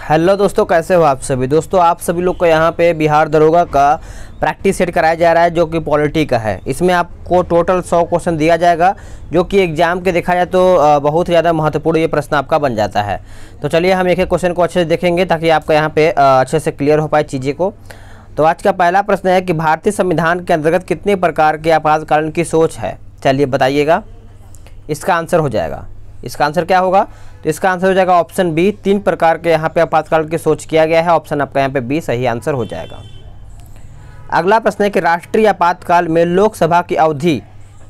hello दोस्तों कैसे हो आप सभी दोस्तों आप सभी लोग को यहाँ पे बिहार दरोगा का प्रैक्टिस सेट कराया जा रहा है जो कि पॉलिटी का है इसमें आपको टोटल सौ क्वेश्चन दिया जाएगा जो कि एग्जाम के देखा जाए तो बहुत ज़्यादा महत्वपूर्ण ये प्रश्न आपका बन जाता है तो चलिए हम एक एक क्वेश्चन को अच्छे से देखेंगे ताकि आपका यहाँ पर अच्छे से क्लियर हो पाए चीज़ें को तो आज का पहला प्रश्न है कि भारतीय संविधान के अंतर्गत कितने प्रकार के आपातकालीन की सोच है चलिए बताइएगा इसका आंसर हो जाएगा इसका आंसर क्या होगा तो इसका आंसर हो जाएगा ऑप्शन बी तीन प्रकार के यहाँ पे आपातकाल की सोच किया गया है ऑप्शन आपका यहाँ पे बी सही आंसर हो जाएगा अगला प्रश्न है कि राष्ट्रीय आपातकाल में लोकसभा की अवधि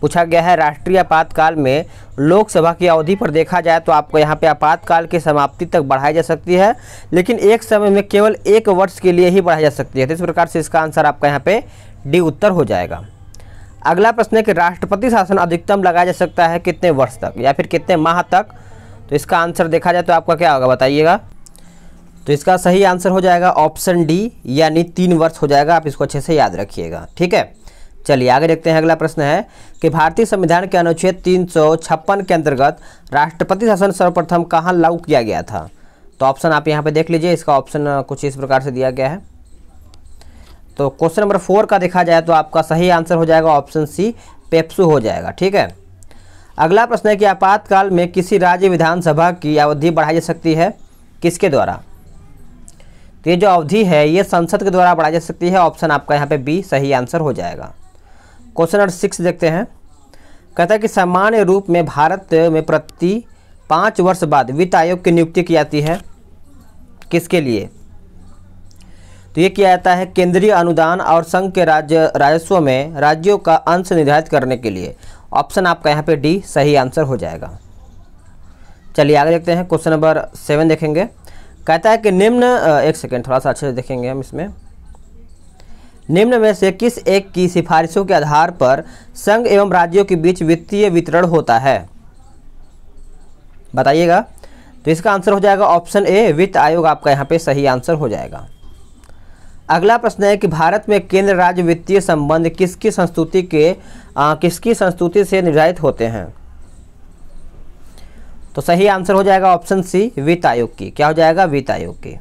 पूछा गया है राष्ट्रीय आपातकाल में लोकसभा की अवधि पर देखा जाए तो आपको यहाँ पे आपातकाल की समाप्ति तक बढ़ाई जा सकती है लेकिन एक समय में केवल एक वर्ष के लिए ही बढ़ाई जा सकती है तो इस प्रकार से इसका आंसर आपका यहाँ पे डी उत्तर हो जाएगा अगला प्रश्न है कि राष्ट्रपति शासन अधिकतम लगाया जा सकता है कितने वर्ष तक या फिर कितने माह तक तो इसका आंसर देखा जाए तो आपका क्या होगा बताइएगा तो इसका सही आंसर हो जाएगा ऑप्शन डी यानी तीन वर्ष हो जाएगा आप इसको अच्छे से याद रखिएगा ठीक है चलिए आगे देखते हैं अगला प्रश्न है कि भारतीय संविधान के अनुच्छेद तीन के अंतर्गत राष्ट्रपति शासन सर्वप्रथम कहाँ लागू किया गया था तो ऑप्शन आप यहाँ पे देख लीजिए इसका ऑप्शन कुछ इस प्रकार से दिया गया है तो क्वेश्चन नंबर फोर का देखा जाए तो आपका सही आंसर हो जाएगा ऑप्शन सी पेप्सू हो जाएगा ठीक है अगला प्रश्न है कि आपातकाल में किसी राज्य विधानसभा की अवधि बढ़ाई जा सकती है किसके द्वारा तो ये जो अवधि है ये संसद के द्वारा बढ़ाई जा सकती है ऑप्शन आपका यहाँ पे बी सही आंसर हो जाएगा क्वेश्चन नंबर सिक्स देखते हैं कहता है कि सामान्य रूप में भारत में प्रति पाँच वर्ष बाद वित्त आयोग की नियुक्ति की जाती है किसके लिए तो ये किया जाता है केंद्रीय अनुदान और संघ के राज्य राजस्व में राज्यों का अंश निर्धारित करने के लिए ऑप्शन आपका यहाँ पे डी सही आंसर हो जाएगा चलिए आगे देखते हैं क्वेश्चन नंबर सेवन देखेंगे कहता है कि निम्न एक सेकेंड थोड़ा सा अच्छे से देखेंगे हम इसमें निम्न में से किस एक की सिफारिशों के आधार पर संघ एवं राज्यों के बीच वित्तीय वितरण होता है बताइएगा तो इसका आंसर हो जाएगा ऑप्शन ए वित्त आयोग आपका यहाँ पे सही आंसर हो जाएगा अगला प्रश्न है कि भारत में केंद्र राज्य वित्तीय संबंध किसकी संस्तुति के आ, किसकी संस्तुति से निर्धारित होते हैं तो सही आंसर हो जाएगा ऑप्शन सी वित्त आयोग की क्या हो जाएगा वित्त आयोग की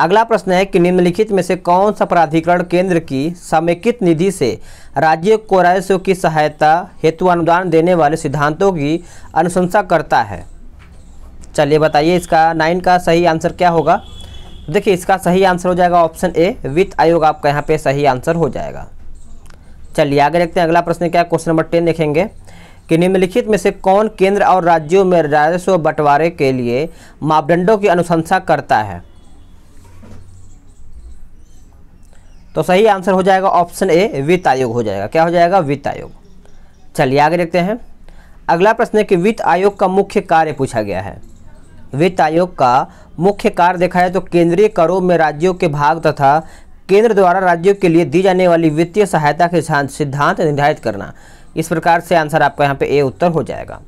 अगला प्रश्न है कि निम्नलिखित में से कौन सा प्राधिकरण केंद्र की समेकित निधि से राज्य को राजस्व की सहायता हेतु अनुदान देने वाले सिद्धांतों की अनुशंसा करता है चलिए बताइए इसका नाइन का सही आंसर क्या होगा देखिए इसका सही आंसर हो जाएगा ऑप्शन ए वित्त आयोग आपका यहाँ पे सही आंसर हो जाएगा चलिए आगे देखते हैं अगला प्रश्न क्या है क्वेश्चन नंबर टेन देखेंगे कि निम्नलिखित में से कौन केंद्र और राज्यों में राजस्व बंटवारे के लिए मापदंडों की अनुशंसा करता है तो सही आंसर हो जाएगा ऑप्शन ए वित्त आयोग हो जाएगा क्या हो जाएगा वित्त आयोग चलिए आगे देखते हैं अगला प्रश्न है कि वित्त आयोग का मुख्य कार्य पूछा गया है वित्त आयोग का मुख्य कार्य देखा है तो केंद्रीय करों में राज्यों के भाग तथा केंद्र द्वारा राज्यों के लिए दी जाने वाली वित्तीय सहायता के सिद्धांत निर्धारित करना इस प्रकार से आंसर आपका यहाँ पे ए उत्तर हो जाएगा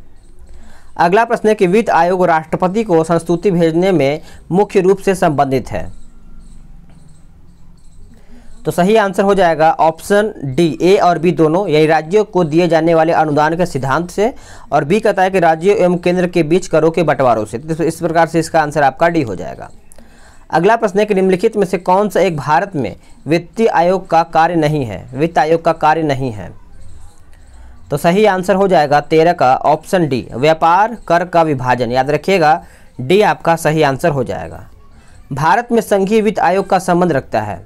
अगला प्रश्न है कि वित्त आयोग राष्ट्रपति को संस्तुति भेजने में मुख्य रूप से संबंधित है तो सही आंसर हो जाएगा ऑप्शन डी ए और बी दोनों यही राज्यों को दिए जाने वाले अनुदान के सिद्धांत से और बी कहता है कि राज्यों एवं केंद्र के बीच करों के बंटवारों से तो इस प्रकार से इसका आंसर आपका डी हो जाएगा अगला प्रश्न है कि निम्नलिखित में से कौन सा एक भारत में वित्तीय आयोग का कार्य नहीं है वित्त आयोग का कार्य नहीं है तो सही आंसर हो जाएगा तेरह का ऑप्शन डी व्यापार कर का विभाजन याद रखिएगा डी आपका सही आंसर हो जाएगा भारत में संघीय वित्त आयोग का संबंध रखता है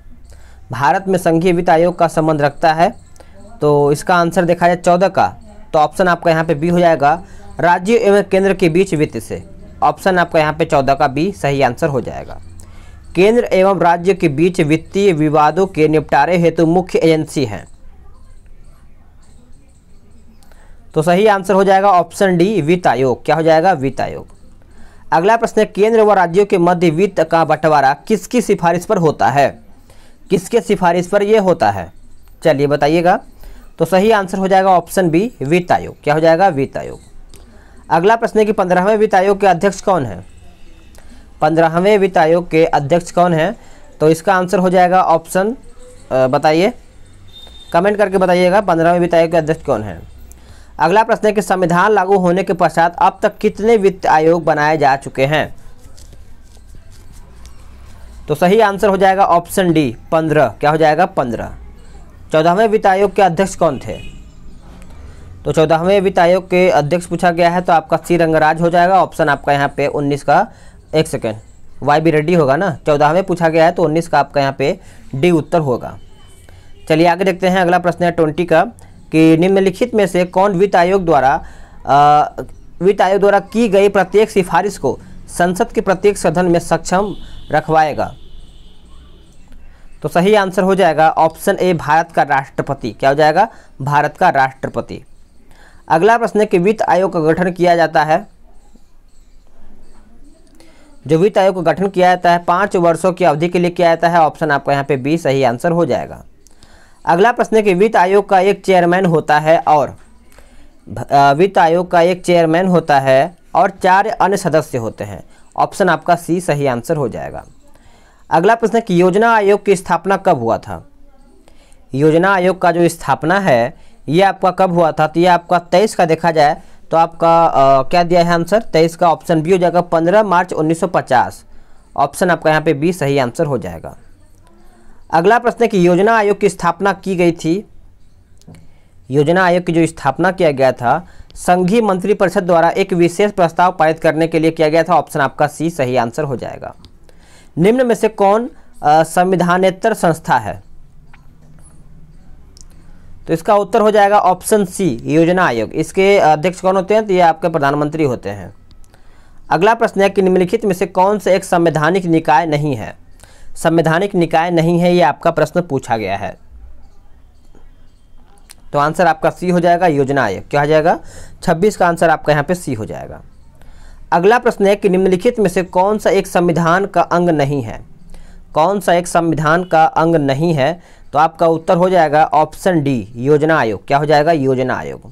भारत में संघीय वित्त आयोग का संबंध रखता है तो इसका आंसर देखा जाए चौदह का तो ऑप्शन आपका यहाँ पे बी हो जाएगा राज्य एवं केंद्र के बीच वित्त से ऑप्शन आपका यहाँ पे चौदह का बी सही आंसर हो जाएगा केंद्र एवं राज्य के बीच वित्तीय विवादों के निपटारे हेतु मुख्य एजेंसी हैं तो सही आंसर हो जाएगा ऑप्शन डी वित्त आयोग क्या हो जाएगा वित्त आयोग अगला प्रश्न केंद्र व राज्यों के मध्य वित्त का बंटवारा किसकी सिफारिश पर होता है किसके सिफारिश पर यह होता है चलिए बताइएगा तो सही आंसर हो जाएगा ऑप्शन बी वित्त आयोग क्या हो जाएगा वित्त आयोग अगला प्रश्न है कि पंद्रहवें वित्त आयोग के अध्यक्ष कौन है पंद्रहवें वित्त आयोग के अध्यक्ष कौन है तो इसका आंसर हो जाएगा ऑप्शन बताइए कमेंट करके बताइएगा पंद्रहवें वित्त आयोग के अध्यक्ष कौन है अगला प्रश्न है कि संविधान लागू होने के पश्चात अब तक कितने वित्त आयोग बनाए जा चुके हैं तो सही आंसर हो जाएगा ऑप्शन डी पंद्रह क्या हो जाएगा पंद्रह चौदहवें वित्त आयोग के अध्यक्ष कौन थे तो चौदहवें वित्त आयोग के अध्यक्ष पूछा गया है तो आपका सी रंगराज हो जाएगा ऑप्शन आपका यहाँ पे उन्नीस का एक सेकेंड वाई बी रेड्डी होगा ना चौदहवें पूछा गया है तो उन्नीस का आपका यहाँ पे डी उत्तर होगा चलिए आगे देखते हैं अगला प्रश्न है ट्वेंटी का कि निम्नलिखित में से कौन वित्त आयोग द्वारा वित्त आयोग द्वारा की गई प्रत्येक सिफारिश को संसद के प्रत्येक सदन में सक्षम रखवाएगा तो सही आंसर हो जाएगा ऑप्शन ए भारत का राष्ट्रपति क्या हो जाएगा भारत का राष्ट्रपति अगला प्रश्न है कि वित्त आयोग का गठन किया जाता है जो वित्त आयोग का गठन किया जाता है पाँच वर्षों की अवधि के लिए किया जाता है ऑप्शन आपका यहाँ पे बी सही आंसर हो जाएगा अगला प्रश्न है कि वित्त आयोग का एक चेयरमैन होता है और वित्त आयोग का एक चेयरमैन होता है और चार अन्य सदस्य होते हैं ऑप्शन आपका सी सही आंसर हो जाएगा अगला प्रश्न कि योजना आयोग की स्थापना कब हुआ था योजना आयोग का जो स्थापना है ये आपका कब हुआ था तो ये आपका तेईस का देखा जाए तो आपका आ, क्या दिया है आंसर तेईस का ऑप्शन बी हो जाएगा पंद्रह मार्च 1950 ऑप्शन आपका यहाँ पे बी सही आंसर हो जाएगा अगला प्रश्न है कि योजना आयोग की स्थापना की गई थी योजना आयोग की जो स्थापना किया गया था संघीय मंत्रिपरिषद द्वारा एक विशेष प्रस्ताव पारित करने के लिए किया गया था ऑप्शन आपका सी सही आंसर हो जाएगा निम्न में से कौन संविधानेतर संस्था है तो इसका उत्तर हो जाएगा ऑप्शन सी योजना आयोग इसके अध्यक्ष कौन होते हैं तो ये आपके प्रधानमंत्री होते हैं अगला प्रश्न है कि निम्नलिखित में से कौन सा एक संवैधानिक निकाय नहीं है संवैधानिक निकाय नहीं है ये आपका प्रश्न पूछा गया है तो आंसर आपका सी हो जाएगा योजना आयोग क्या हो जाएगा छब्बीस का आंसर आपका यहाँ पे सी हो जाएगा अगला प्रश्न है कि निम्नलिखित में से कौन सा एक संविधान का अंग नहीं है कौन सा एक संविधान का अंग नहीं है तो आपका उत्तर हो जाएगा ऑप्शन डी योजना आयोग क्या हो जाएगा योजना आयोग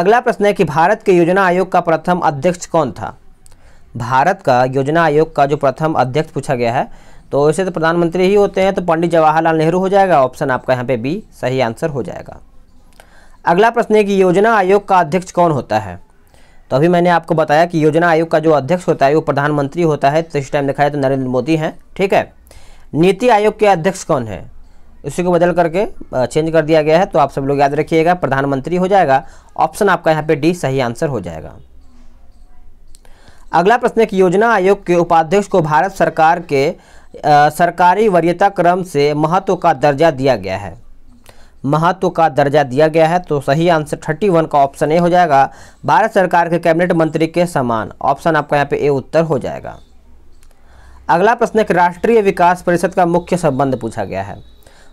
अगला प्रश्न है कि भारत के योजना आयोग का प्रथम अध्यक्ष कौन था भारत का योजना आयोग का जो प्रथम अध्यक्ष पूछा गया है तो वैसे तो प्रधानमंत्री ही होते हैं तो पंडित जवाहरलाल नेहरू हो जाएगा ऑप्शन आपका यहाँ पे बी सही आंसर हो जाएगा अगला प्रश्न है कि योजना आयोग का अध्यक्ष कौन होता है तो अभी मैंने आपको बताया कि योजना आयोग का जो अध्यक्ष होता है वो प्रधानमंत्री होता है तो इस टाइम देखा जाए तो नरेंद्र मोदी हैं ठीक है नीति आयोग के अध्यक्ष कौन है उसी को बदल करके चेंज कर दिया गया है तो आप सब लोग याद रखिएगा प्रधानमंत्री हो जाएगा ऑप्शन आपका यहाँ पे डी सही आंसर हो जाएगा अगला प्रश्न है कि योजना आयोग के उपाध्यक्ष को भारत सरकार के आ, सरकारी वरीयता क्रम से महत्व का दर्जा दिया गया है महत्व का दर्जा दिया गया है तो सही आंसर 31 का ऑप्शन ए हो जाएगा भारत सरकार के कैबिनेट मंत्री के समान ऑप्शन आपका यहाँ पे ए उत्तर हो जाएगा अगला प्रश्न है कि राष्ट्रीय विकास परिषद का मुख्य संबंध पूछा गया है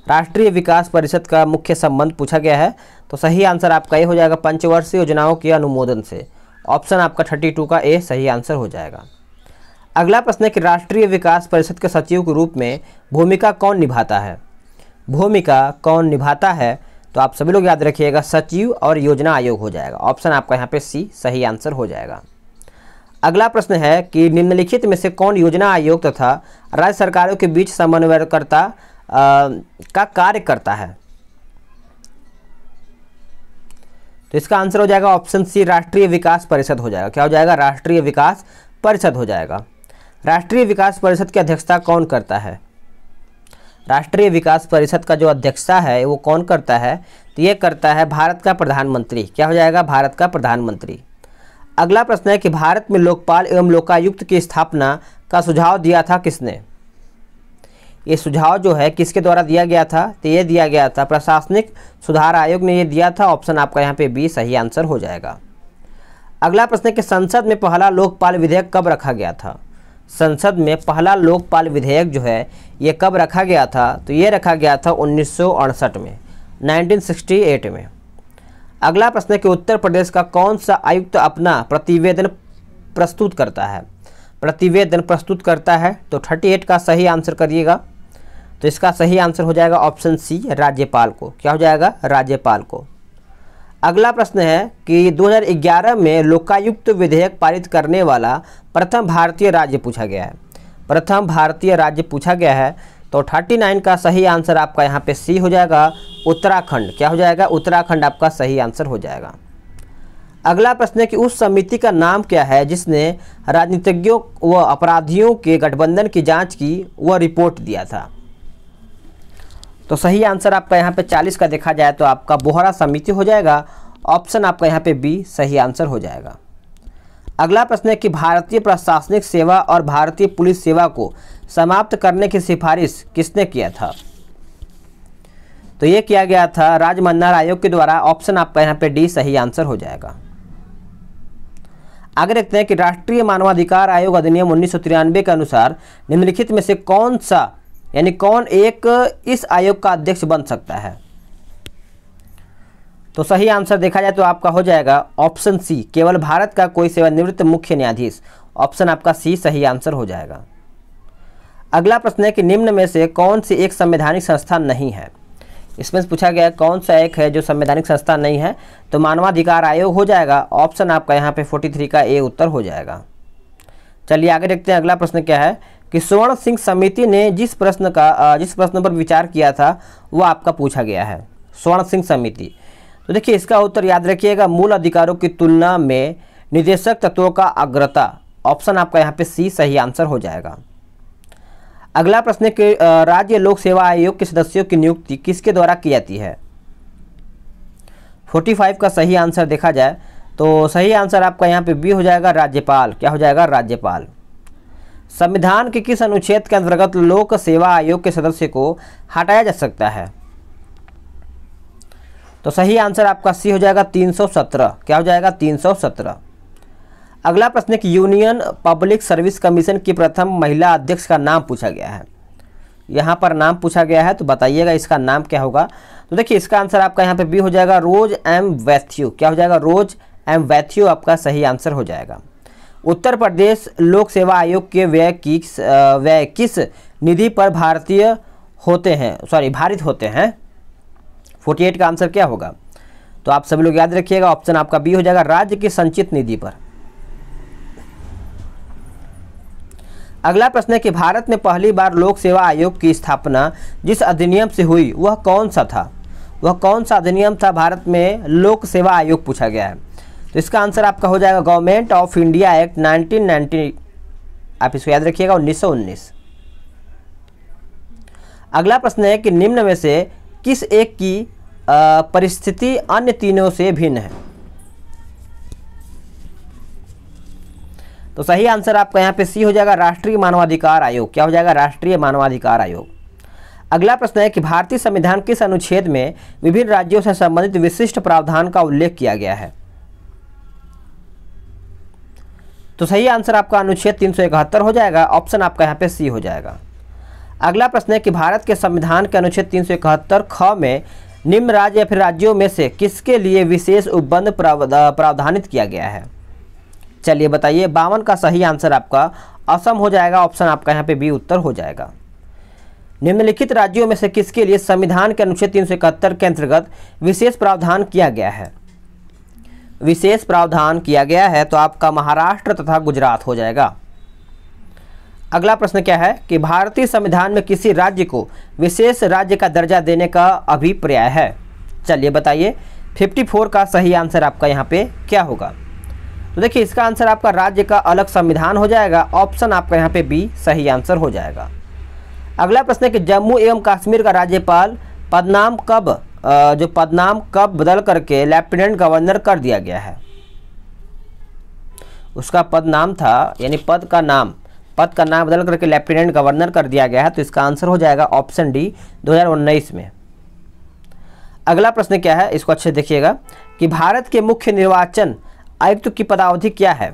राष्ट्रीय विकास परिषद का मुख्य संबंध पूछा गया है तो सही आंसर आपका ए हो जाएगा पंचवर्षीय योजनाओं के अनुमोदन से ऑप्शन आपका थर्टी का ए सही आंसर हो जाएगा अगला प्रश्न है कि राष्ट्रीय विकास परिषद के सचिव के रूप में भूमिका कौन निभाता है भूमिका कौन निभाता है तो आप सभी लोग याद रखिएगा सचिव और योजना आयोग हो जाएगा ऑप्शन आपका यहाँ पे सी सही आंसर हो जाएगा अगला प्रश्न है कि निम्नलिखित में से कौन योजना आयोग तथा तो राज्य सरकारों के बीच समन्वयकर्ता का कार्य करता है तो इसका आंसर हो जाएगा ऑप्शन सी राष्ट्रीय विकास परिषद हो जाएगा क्या हो जाएगा राष्ट्रीय विकास परिषद हो जाएगा राष्ट्रीय विकास परिषद की अध्यक्षता कौन करता है राष्ट्रीय विकास परिषद का जो अध्यक्षता है वो कौन करता है तो ये करता है भारत का प्रधानमंत्री क्या हो जाएगा भारत का प्रधानमंत्री अगला प्रश्न है कि भारत में लोकपाल एवं लोकायुक्त की स्थापना का सुझाव दिया था किसने ये सुझाव जो है किसके द्वारा दिया गया था तो ये दिया गया था प्रशासनिक सुधार आयोग ने ये दिया था ऑप्शन आपका यहाँ पे बी सही आंसर हो जाएगा अगला प्रश्न है कि संसद में पहला लोकपाल विधेयक कब रखा गया था संसद में पहला लोकपाल विधेयक जो है ये कब रखा गया था तो ये रखा गया था उन्नीस में 1968 में अगला प्रश्न है कि उत्तर प्रदेश का कौन सा आयुक्त अपना प्रतिवेदन प्रस्तुत करता है प्रतिवेदन प्रस्तुत करता है तो 38 का सही आंसर करिएगा तो इसका सही आंसर हो जाएगा ऑप्शन सी राज्यपाल को क्या हो जाएगा राज्यपाल को अगला प्रश्न है कि 2011 में लोकायुक्त विधेयक पारित करने वाला प्रथम भारतीय राज्य पूछा गया है प्रथम भारतीय राज्य पूछा गया है तो 39 का सही आंसर आपका यहाँ पे सी हो जाएगा उत्तराखंड क्या हो जाएगा उत्तराखंड आपका सही आंसर हो जाएगा अगला प्रश्न है कि उस समिति का नाम क्या है जिसने राजनीतिज्ञों व अपराधियों के गठबंधन की जांच की व रिपोर्ट दिया था तो सही आंसर आपका यहाँ पे 40 का देखा जाए तो आपका बोहरा समिति हो जाएगा ऑप्शन आपका यहाँ पे बी सही आंसर हो जाएगा अगला प्रश्न है कि भारतीय प्रशासनिक सेवा और भारतीय पुलिस सेवा को समाप्त करने की सिफारिश किसने किया था तो ये किया गया था राजमन्नार आयोग के द्वारा ऑप्शन आपका यहाँ पे डी सही आंसर हो जाएगा आगे देखते हैं कि राष्ट्रीय मानवाधिकार आयोग अधिनियम उन्नीस के अनुसार निम्नलिखित में से कौन सा यानी कौन एक इस आयोग का अध्यक्ष बन सकता है तो सही आंसर देखा जाए तो आपका हो जाएगा ऑप्शन सी केवल भारत का कोई सेवानिवृत्त मुख्य न्यायाधीश ऑप्शन आपका सी सही आंसर हो जाएगा अगला प्रश्न है कि निम्न में से कौन सी एक संवैधानिक संस्था नहीं है इसमें से पूछा गया कौन सा एक है जो संवैधानिक संस्था नहीं है तो मानवाधिकार आयोग हो जाएगा ऑप्शन आपका यहाँ पे 43 का ए उत्तर हो जाएगा चलिए आगे देखते हैं अगला प्रश्न क्या है कि स्वर्ण सिंह समिति ने जिस प्रश्न का जिस प्रश्न पर विचार किया था वो आपका पूछा गया है स्वर्ण सिंह समिति तो देखिए इसका उत्तर याद रखिएगा मूल अधिकारों की तुलना में निदेशक तत्वों का अग्रता ऑप्शन आपका यहाँ पे सी सही आंसर हो जाएगा अगला प्रश्न है कि राज्य लोक सेवा आयोग के सदस्यों की नियुक्ति किसके द्वारा की जाती है 45 का सही आंसर देखा जाए तो सही आंसर आपका यहाँ पे बी हो जाएगा राज्यपाल क्या हो जाएगा राज्यपाल संविधान के किस अनुच्छेद के अंतर्गत लोक सेवा आयोग के सदस्य को हटाया जा सकता है तो सही आंसर आपका सी हो जाएगा 317 क्या हो जाएगा 317 अगला प्रश्न एक यूनियन पब्लिक सर्विस कमीशन की प्रथम महिला अध्यक्ष का नाम पूछा गया है यहाँ पर नाम पूछा गया है तो बताइएगा इसका नाम क्या होगा तो देखिए इसका आंसर आपका यहाँ पे बी हो जाएगा रोज एम वैथ्यू क्या हो जाएगा रोज एम वैथ्यू आपका सही आंसर हो जाएगा उत्तर प्रदेश लोक सेवा आयोग के व्यय किस व्यय किस निधि पर भारतीय होते हैं सॉरी भारित होते हैं 48 का आंसर क्या होगा तो आप सभी लोग याद रखिएगा ऑप्शन आपका बी हो जाएगा राज्य की संचित निधि पर अगला प्रश्न है कि भारत में पहली बार लोक सेवा आयोग की स्थापना जिस अधिनियम से हुई वह कौन सा था वह कौन सा अधिनियम था भारत में लोक सेवा आयोग पूछा गया है तो इसका आंसर आपका हो जाएगा गवर्नमेंट ऑफ इंडिया एक्ट 1990 आप इसको याद रखिएगा उन्नीस अगला प्रश्न है कि निम्न में से किस एक की परिस्थिति अन्य तीनों से भिन्न है तो सही आंसर आपका यहाँ पे सी हो जाएगा राष्ट्रीय मानवाधिकार आयोग क्या हो जाएगा राष्ट्रीय मानवाधिकार आयोग अगला प्रश्न है कि भारतीय संविधान किस अनुच्छेद में विभिन्न राज्यों से संबंधित विशिष्ट प्रावधान का उल्लेख किया गया है तो सही आंसर आपका अनुच्छेद तीन हो जाएगा ऑप्शन आपका यहाँ पे सी हो जाएगा अगला प्रश्न है कि भारत के संविधान के अनुच्छेद तीन ख में निम्न राज्य या फिर राज्यों में से किसके लिए विशेष उपबंध प्रावधानित किया गया है चलिए बताइए बावन का सही आंसर आपका असम हो जाएगा ऑप्शन आपका यहाँ पे बी उत्तर हो जाएगा निम्नलिखित राज्यों में से किसके लिए संविधान के अनुच्छेद तीन के अंतर्गत विशेष प्रावधान किया गया है विशेष प्रावधान किया गया है तो आपका महाराष्ट्र तथा गुजरात हो जाएगा अगला प्रश्न क्या है कि भारतीय संविधान में किसी राज्य को विशेष राज्य का दर्जा देने का अभिप्राय है चलिए बताइए 54 का सही आंसर आपका यहाँ पे क्या होगा तो देखिए इसका आंसर आपका राज्य का अलग संविधान हो जाएगा ऑप्शन आपका यहाँ पे बी सही आंसर हो जाएगा अगला प्रश्न है कि जम्मू एवं कश्मीर का राज्यपाल पदनाम कब जो पदनाम कब बदल करके लेफ्टिनेंट गवर्नर कर दिया गया है उसका पद नाम था यानी पद का नाम पद का नाम बदल करके लेफ्टिनेंट गवर्नर कर दिया गया है तो इसका आंसर हो जाएगा ऑप्शन डी 2019 में अगला प्रश्न क्या है इसको अच्छे देखिएगा कि भारत के मुख्य निर्वाचन आयुक्त की पदावधि क्या है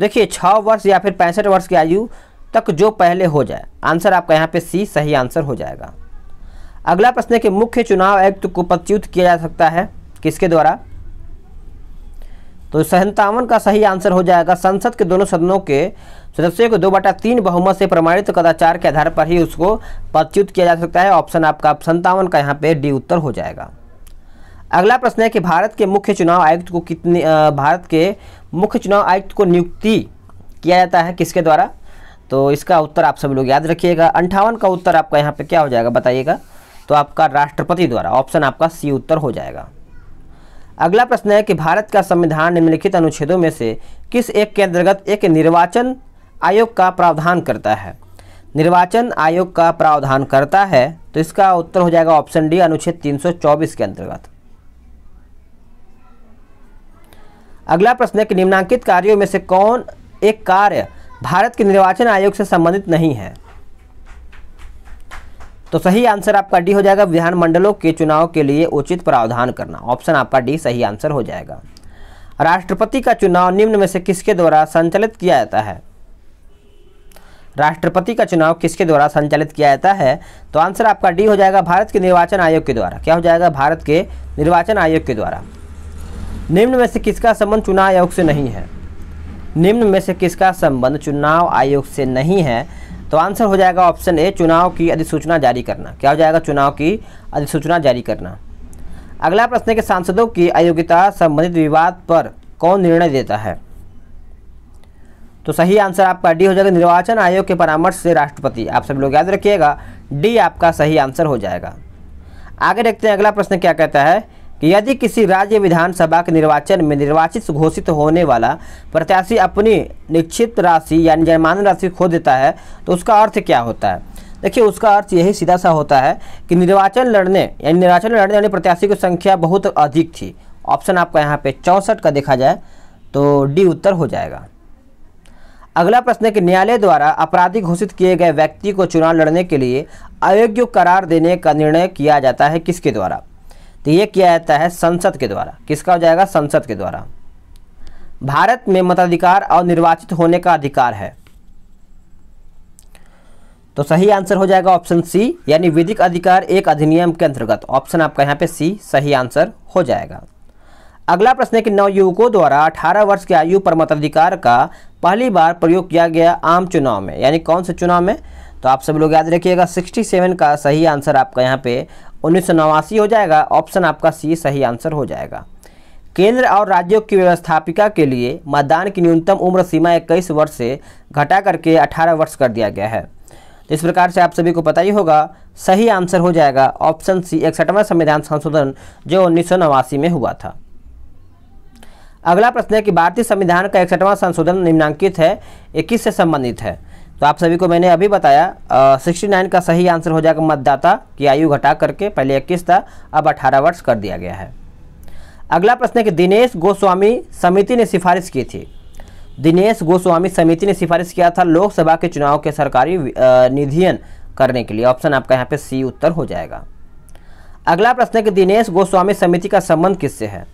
देखिए छ वर्ष या फिर पैंसठ वर्ष की आयु तक जो पहले हो जाए आंसर आपका यहाँ पे सी सही आंसर हो जाएगा अगला प्रश्न है कि मुख्य चुनाव आयुक्त को प्रत्युत किया जा सकता है किसके द्वारा तो संतावन का सही आंसर हो जाएगा संसद के दोनों सदनों के सदस्यों को दो बटा तीन बहुमत से प्रमाणित कदाचार के आधार पर ही उसको प्रत्युत किया जा सकता है ऑप्शन आपका संतावन का यहाँ पे डी उत्तर हो जाएगा अगला प्रश्न है कि भारत के मुख्य चुनाव आयुक्त को कितने भारत के मुख्य चुनाव आयुक्त को नियुक्ति किया जाता है किसके द्वारा तो इसका उत्तर आप सभी लोग याद रखिएगा अंठावन का उत्तर आपका यहाँ पे क्या हो जाएगा बताइएगा तो आपका राष्ट्रपति द्वारा ऑप्शन आपका सी उत्तर हो जाएगा अगला प्रश्न है कि भारत का संविधान निम्नलिखित अनुच्छेदों में से किस एक के अंतर्गत एक निर्वाचन आयोग का प्रावधान करता है निर्वाचन आयोग का प्रावधान करता है तो इसका उत्तर हो जाएगा ऑप्शन डी अनुच्छेद 324 के अंतर्गत अगला प्रश्न है कि निम्नांकित कार्यों में से कौन एक कार्य भारत के निर्वाचन आयोग से संबंधित नहीं है तो सही आंसर आपका डी हो जाएगा विधानमंडलों के चुनाव के लिए उचित प्रावधान करना ऑप्शन आपका डी सही आंसर हो जाएगा राष्ट्रपति का चुनाव निम्न में से किसके द्वारा संचालित किया जाता है राष्ट्रपति का चुनाव किसके द्वारा संचालित किया जाता है तो आंसर आपका डी हो जाएगा भारत के निर्वाचन आयोग के द्वारा क्या हो जाएगा भारत के निर्वाचन आयोग के द्वारा निम्न में से किसका संबंध चुनाव आयोग से नहीं है निम्न में से किसका संबंध चुनाव आयोग से नहीं है तो आंसर हो जाएगा ऑप्शन ए चुनाव की अधिसूचना जारी करना क्या हो जाएगा चुनाव की अधिसूचना जारी करना अगला प्रश्न है कि सांसदों की अयोग्यता संबंधित विवाद पर कौन निर्णय देता है तो सही आंसर आपका डी हो जाएगा निर्वाचन आयोग के परामर्श से राष्ट्रपति आप सब लोग याद रखिएगा डी आपका सही आंसर हो जाएगा आगे देखते हैं अगला प्रश्न क्या कहता है यदि किसी राज्य विधानसभा के निर्वाचन में निर्वाचित घोषित होने वाला प्रत्याशी अपनी निश्चित राशि यानी जनमान राशि खो देता है तो उसका अर्थ क्या होता है देखिए उसका अर्थ यही सीधा सा होता है कि निर्वाचन लड़ने यानी निर्वाचन लड़ने वाले प्रत्याशी की संख्या बहुत अधिक थी ऑप्शन आपका यहाँ पे चौंसठ का देखा जाए तो डी उत्तर हो जाएगा अगला प्रश्न है कि न्यायालय द्वारा आपराधिक घोषित किए गए व्यक्ति को चुनाव लड़ने के लिए अयोग्य करार देने का निर्णय किया जाता है किसके द्वारा तो ये किया जाता है संसद के द्वारा किसका हो जाएगा संसद के द्वारा भारत में मताधिकार और निर्वाचित होने का अधिकार है तो सही आंसर हो जाएगा ऑप्शन सी यानी विधिक अधिकार एक अधिनियम के अंतर्गत ऑप्शन आपका यहाँ पे सी सही आंसर हो जाएगा अगला प्रश्न है कि नवयुवकों द्वारा 18 वर्ष की आयु पर मताधिकार का पहली बार प्रयोग किया गया आम चुनाव में यानी कौन से चुनाव में तो आप सभी लोग याद रखिएगा 67 का सही आंसर आपका यहाँ पे उन्नीस हो जाएगा ऑप्शन आपका सी सही आंसर हो जाएगा केंद्र और राज्यों की व्यवस्थापिका के लिए मतदान की न्यूनतम उम्र सीमा इक्कीस वर्ष से घटा करके 18 वर्ष कर दिया गया है तो इस प्रकार से आप सभी को पता ही होगा सही आंसर हो जाएगा ऑप्शन सी इकसठवा संविधान संशोधन जो उन्नीस में हुआ था अगला प्रश्न है कि भारतीय संविधान का इकसठवां संशोधन निम्नांकित है इक्कीस से संबंधित है तो आप सभी को मैंने अभी बताया सिक्सटी नाइन का सही आंसर हो जाएगा मतदाता की आयु घटा करके पहले इक्कीस था अब अठारह वर्ष कर दिया गया है अगला प्रश्न है कि दिनेश गोस्वामी समिति ने सिफारिश की थी दिनेश गोस्वामी समिति ने सिफारिश किया था लोकसभा के चुनाव के सरकारी निधियन करने के लिए ऑप्शन आपका यहाँ पे सी उत्तर हो जाएगा अगला प्रश्न है कि दिनेश गोस्वामी समिति का संबंध किससे है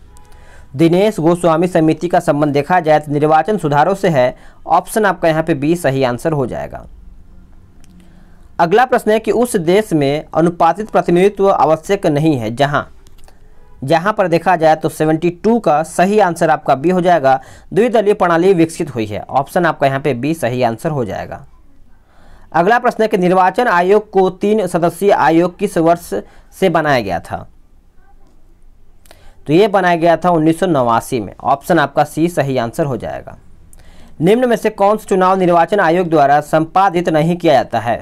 दिनेश गोस्वामी समिति का संबंध देखा जाए तो निर्वाचन सुधारों से है ऑप्शन आपका यहाँ पे बी सही आंसर हो जाएगा अगला प्रश्न है कि उस देश में अनुपातित प्रतिनिधित्व आवश्यक नहीं है जहाँ जहाँ पर देखा जाए तो 72 का सही आंसर आपका बी हो जाएगा द्विदलीय प्रणाली विकसित हुई है ऑप्शन आपका यहाँ पे बी सही आंसर हो जाएगा अगला प्रश्न है कि निर्वाचन आयोग को तीन सदस्यीय आयोग किस वर्ष से बनाया गया था तो ये बनाया गया था उन्नीस में ऑप्शन आपका सी सही आंसर हो जाएगा निम्न में से कौन सा चुनाव निर्वाचन आयोग द्वारा संपादित नहीं किया जाता है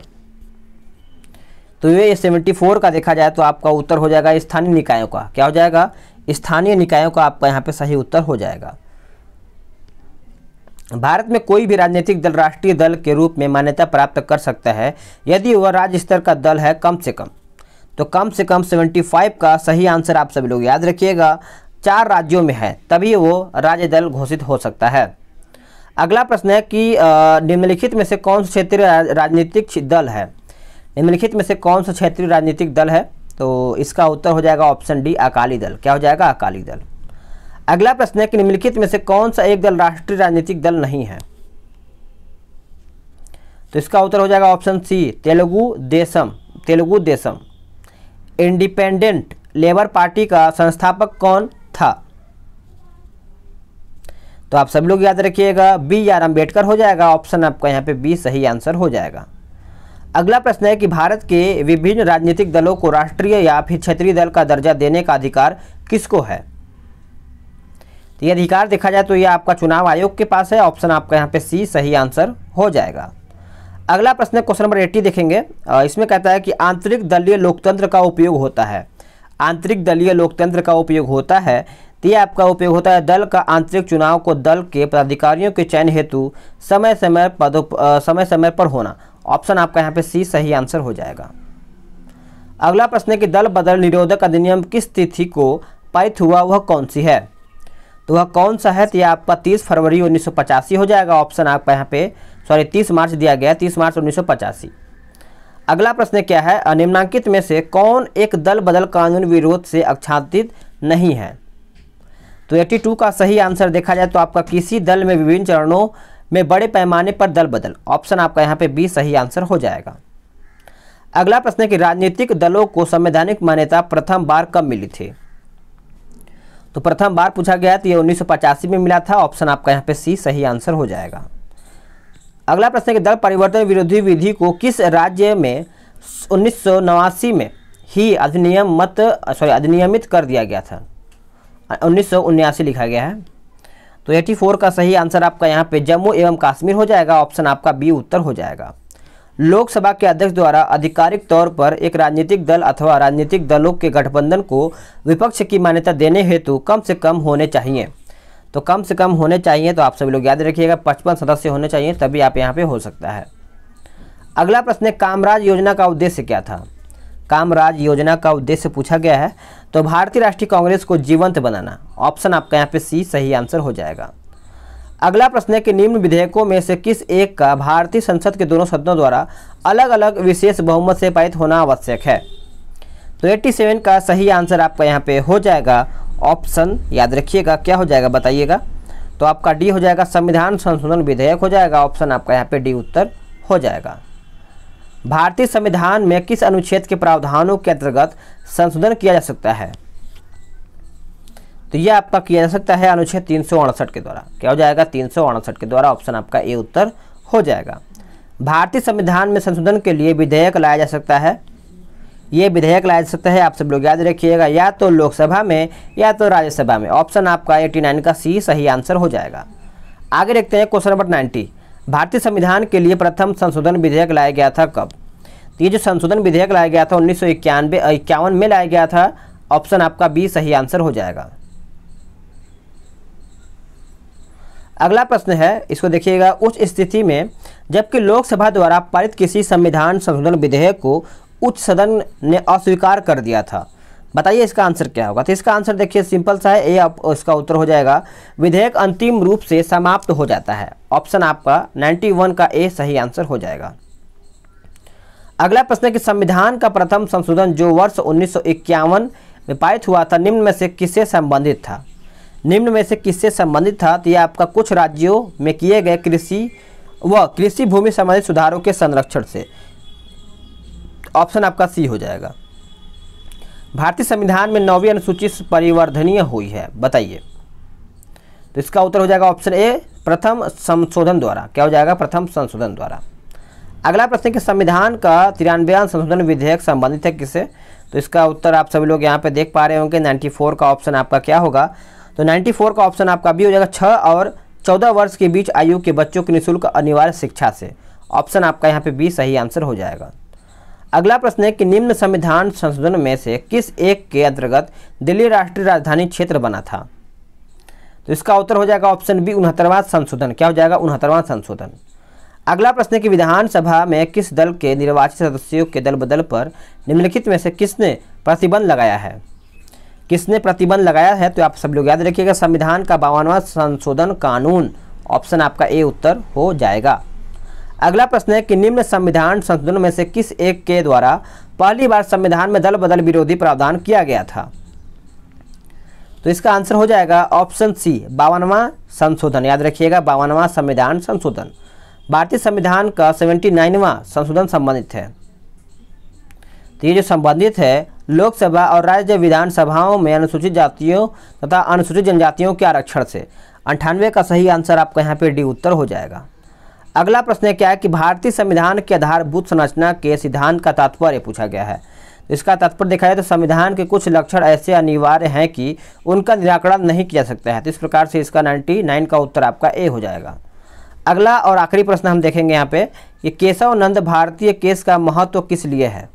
तो ये 74 का देखा जाए तो आपका उत्तर हो जाएगा स्थानीय निकायों का क्या हो जाएगा स्थानीय निकायों का आपका यहाँ पे सही उत्तर हो जाएगा भारत में कोई भी राजनीतिक दल राष्ट्रीय दल के रूप में मान्यता प्राप्त कर सकता है यदि वह राज्य स्तर का दल है कम से कम तो कम से कम 75 का सही आंसर आप सभी लोग याद रखिएगा चार राज्यों में है तभी वो राज्य दल घोषित हो सकता है अगला प्रश्न है कि निम्नलिखित में से कौन सा क्षेत्रीय राजनीतिक दल है निम्नलिखित में से कौन सा क्षेत्रीय राजनीतिक दल है तो इसका उत्तर हो जाएगा ऑप्शन डी अकाली दल क्या हो जाएगा अकाली दल अगला प्रश्न है कि निम्नलिखित में से कौन सा एक दल राष्ट्रीय राजनीतिक दल नहीं है तो इसका उत्तर हो जाएगा option C Telugu Desam Telugu Desam Independent Labour Party का संस्थापक कौन था तो आप सब लोग याद रखिएगा बी आर अम्बेडकर हो जाएगा ऑप्शन आपका यहाँ पे बी सही आंसर हो जाएगा अगला प्रश्न है कि भारत के विभिन्न राजनीतिक दलों को राष्ट्रीय या फिर क्षेत्रीय दल का दर्जा देने का अधिकार किसको है तो यह अधिकार देखा जाए तो यह आपका चुनाव आयोग के पास है ऑप्शन आपका यहाँ पे सी सही आंसर हो जाएगा अगला प्रश्न क्वेश्चन नंबर एट्टी देखेंगे इसमें कहता है कि आंतरिक दलीय लोकतंत्र का उपयोग होता है आंतरिक दलीय लोकतंत्र का उपयोग होता है तो यह आपका उपयोग होता है दल का आंतरिक चुनाव को दल के पदाधिकारियों के चयन हेतु समय समय पदों समय समय पर होना ऑप्शन आपका यहाँ पे सी सही आंसर हो जाएगा अगला प्रश्न है कि दल बदल निरोधक अधिनियम किस तिथि को पारित हुआ वह कौन सी है तो वह कौन सा है तो यह आपका तीस फरवरी उन्नीस हो जाएगा ऑप्शन आपका यहाँ पे सॉरी तीस मार्च दिया गया तीस मार्च उन्नीस अगला प्रश्न क्या है निम्नांकित में से कौन एक दल बदल कानून विरोध से अक्षांतित नहीं है तो 82 का सही आंसर देखा जाए तो आपका किसी दल में विभिन्न चरणों में बड़े पैमाने पर दल बदल ऑप्शन आपका यहाँ पे बी सही आंसर हो जाएगा अगला प्रश्न है कि राजनीतिक दलों को संवैधानिक मान्यता प्रथम बार कब मिली थी तो प्रथम बार पूछा गया तो ये उन्नीस में मिला था ऑप्शन आपका यहाँ पे सी सही आंसर हो जाएगा अगला प्रश्न है कि दल परिवर्तन विरोधी विधि को किस राज्य में उन्नीस में ही अधिनियम मत सॉरी अधिनियमित कर दिया गया था उन्नीस लिखा गया है तो 84 का सही आंसर आपका यहाँ पे जम्मू एवं कश्मीर हो जाएगा ऑप्शन आपका बी उत्तर हो जाएगा लोकसभा के अध्यक्ष द्वारा आधिकारिक तौर पर एक राजनीतिक दल अथवा राजनीतिक दलों के गठबंधन को विपक्ष की मान्यता देने हेतु कम से कम होने चाहिए तो कम से कम होने चाहिए तो आप सभी लोग याद रखिएगा पचपन सदस्य होने चाहिए तभी आप यहाँ पे हो सकता है अगला प्रश्न है कामराज योजना का उद्देश्य क्या था कामराज योजना का उद्देश्य पूछा गया है तो भारतीय राष्ट्रीय कांग्रेस को जीवंत बनाना ऑप्शन आपका यहाँ पे सी सही आंसर हो जाएगा अगला प्रश्न है कि निम्न विधेयकों में से किस एक का भारतीय संसद के दोनों सदनों द्वारा अलग अलग विशेष बहुमत से पारित होना आवश्यक है तो 87 का सही आंसर आपका यहाँ पे हो जाएगा ऑप्शन याद रखिएगा क्या हो जाएगा बताइएगा तो आपका डी हो जाएगा संविधान संशोधन विधेयक हो जाएगा ऑप्शन आपका यहाँ पे डी उत्तर हो जाएगा भारतीय संविधान में किस अनुच्छेद के प्रावधानों के अंतर्गत संशोधन किया जा सकता है तो यह आपका किया जा सकता है अनुच्छेद तीन के द्वारा क्या हो जाएगा तीन के द्वारा ऑप्शन आपका ए उत्तर हो जाएगा भारतीय संविधान में संशोधन के लिए विधेयक लाया जा सकता है ये विधेयक लाया जा सकता है आप सब लोग याद रखिएगा या तो लोकसभा में या तो राज्यसभा में ऑप्शन आपका एटी नाइन का सी सही आंसर हो जाएगा आगे देखते हैं क्वेश्चन नंबर नाइन्टी भारतीय संविधान के लिए प्रथम संशोधन विधेयक लाया गया था कब तो ये जो संशोधन विधेयक लाया गया था उन्नीस सौ इक्यावन में लाया गया था ऑप्शन आपका बी सही आंसर हो जाएगा अगला प्रश्न है इसको देखिएगा उस स्थिति में जबकि लोकसभा द्वारा पारित किसी संविधान संशोधन विधेयक को उच्च सदन ने अस्वीकार कर दिया था बताइए इसका आंसर क्या होगा तो इसका आंसर देखिए सिंपल सा है ये आप इसका उत्तर हो जाएगा विधेयक अंतिम रूप से समाप्त हो जाता है ऑप्शन आपका 91 का ए सही आंसर हो जाएगा अगला प्रश्न है कि संविधान का प्रथम संशोधन जो वर्ष उन्नीस में पारित हुआ था निम्न में से किससे संबंधित था निम्न में से किससे संबंधित था तो यह आपका कुछ राज्यों में किए गए कृषि व कृषि भूमि संबंधित सुधारों के संरक्षण से ऑप्शन आपका सी हो जाएगा भारतीय संविधान में नौवीं अनुसूची परिवर्धनीय हुई है बताइए तो इसका उत्तर हो जाएगा ऑप्शन ए प्रथम संशोधन द्वारा क्या हो जाएगा प्रथम संशोधन द्वारा अगला प्रश्न कि संविधान का तिरानवे संशोधन विधेयक संबंधित है किससे तो इसका उत्तर आप सभी लोग यहाँ पे देख पा रहे होंगे 94 का ऑप्शन आपका क्या होगा तो 94 का ऑप्शन आपका भी हो जाएगा छः और चौदह वर्ष के बीच आयु के बच्चों की निःशुल्क अनिवार्य शिक्षा से ऑप्शन आपका यहाँ पे बी सही आंसर हो जाएगा अगला प्रश्न है कि निम्न संविधान संशोधन में से किस एक के अंतर्गत दिल्ली राष्ट्रीय राजधानी क्षेत्र बना था तो इसका उत्तर हो जाएगा ऑप्शन बी उनहत्तरवां संशोधन क्या हो जाएगा उनहत्तरवां संशोधन अगला प्रश्न है कि विधानसभा में किस दल के निर्वाचित सदस्यों के दल बदल पर निम्नलिखित में से किसने प्रतिबंध लगाया है किसने प्रतिबंध लगाया है तो आप सब लोग याद रखिएगा संविधान का बावनवा संशोधन कानून ऑप्शन आपका ए उत्तर हो जाएगा अगला प्रश्न है कि निम्न संविधान संशोधन में से किस एक के द्वारा पहली बार संविधान में दल बदल विरोधी प्रावधान किया गया था तो इसका आंसर हो जाएगा ऑप्शन सी बावनवा संशोधन याद रखिएगा बावनवा संविधान संशोधन भारतीय संविधान का सेवेंटी नाइनवा संशोधन संबंधित है तो ये जो संबंधित है लोकसभा और राज्य विधानसभाओं में अनुसूचित जातियों तथा अनुसूचित जनजातियों के आरक्षण से अंठानवे का सही आंसर आपका यहाँ पे डी उत्तर हो जाएगा अगला प्रश्न क्या है कि भारतीय संविधान के आधारभूत संरचना के सिद्धांत का तात्पर्य पूछा गया है इसका तात्पर्य देखा जाए तो संविधान के कुछ लक्षण ऐसे अनिवार्य हैं कि उनका निराकरण नहीं किया सकता है तो इस प्रकार से इसका 99 का उत्तर आपका ए हो जाएगा अगला और आखिरी प्रश्न हम देखेंगे यहाँ पे कि नंद भारतीय केस का महत्व किस लिए है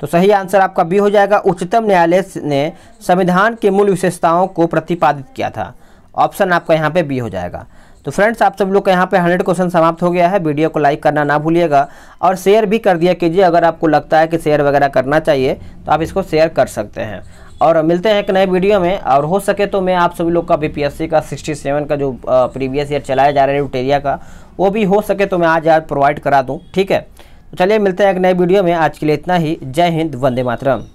तो सही आंसर आपका बी हो जाएगा उच्चतम न्यायालय ने संविधान के मूल विशेषताओं को प्रतिपादित किया था ऑप्शन आपका यहाँ पे बी हो जाएगा तो फ्रेंड्स आप सब लोग का यहाँ पे 100 क्वेश्चन समाप्त हो गया है वीडियो को लाइक करना ना भूलिएगा और शेयर भी कर दिया कीजिए अगर आपको लगता है कि शेयर वगैरह करना चाहिए तो आप इसको शेयर कर सकते हैं और मिलते हैं एक नए वीडियो में और हो सके तो मैं आप सभी लोग का बीपीएससी का 67 का जो प्रीवियस ईयर चलाया जा रहा है रूटेरिया का वो भी हो सके तो मैं आज यार प्रोवाइड करा दूँ ठीक है तो चलिए मिलते हैं एक नए वीडियो में आज के लिए इतना ही जय हिंद वंदे मातरम